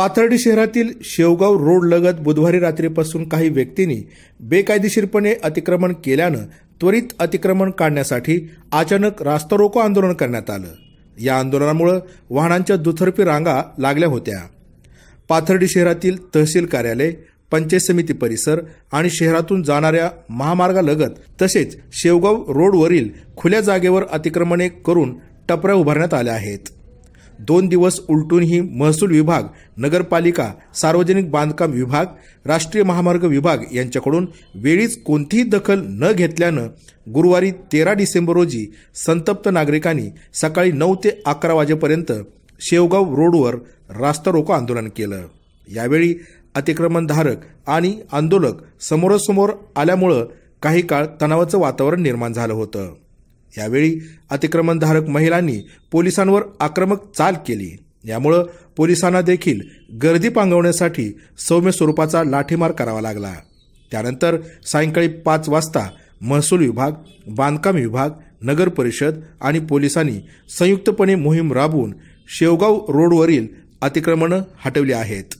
पाथर्डी शहरातील शेवगाव रोड लगत बुधवारी रात्रीपासून काही व्यक्तींनी बेकायदेशीरपणे अतिक्रमण केल्यानं त्वरित अतिक्रमण काढण्यासाठी अचानक रास्ता रोको आंदोलन करण्यात आलं या आंदोलनामुळे वाहनांच्या दुथर्फी रांगा लागल्या होत्या पाथर्डी शहरातील तहसील कार्यालय पंचायत समिती परिसर आणि शहरातून जाणाऱ्या महामार्गालगत तसेच शेवगाव रोडवरील खुल्या जागेवर अतिक्रमणे करून टपऱ्या उभारण्यात आल्या आहेत दोन दिवस उलटूनही महसूल विभाग नगरपालिका सार्वजनिक बांधकाम विभाग राष्ट्रीय महामार्ग विभाग यांच्याकडून वेळीच कोणतीही दखल न घेतल्यानं गुरुवारी तेरा डिसेंबर रोजी संतप्त नागरिकांनी सकाळी नऊ ते अकरा वाजेपर्यंत शेवगाव रोडवर रास्ता रोको आंदोलन केलं यावेळी अतिक्रमणधारक आणि आंदोलक समोरासमोर आल्यामुळं काही काळ तणावाचं वातावरण निर्माण झालं होतं यावेळी अतिक्रमणधारक महिलांनी पोलिसांवर आक्रमक चाल केली यामुळं पोलिसांना देखील गर्दी पांगवण्यासाठी सौम्य स्वरूपाचा लाठीमार करावा लागला त्यानंतर सायंकाळी पाच वाजता महसूल विभाग बांधकाम विभाग नगर परिषद आणि पोलिसांनी संयुक्तपणे मोहीम राबवून शेवगाव रोडवरील अतिक्रमणं हटवली आहेत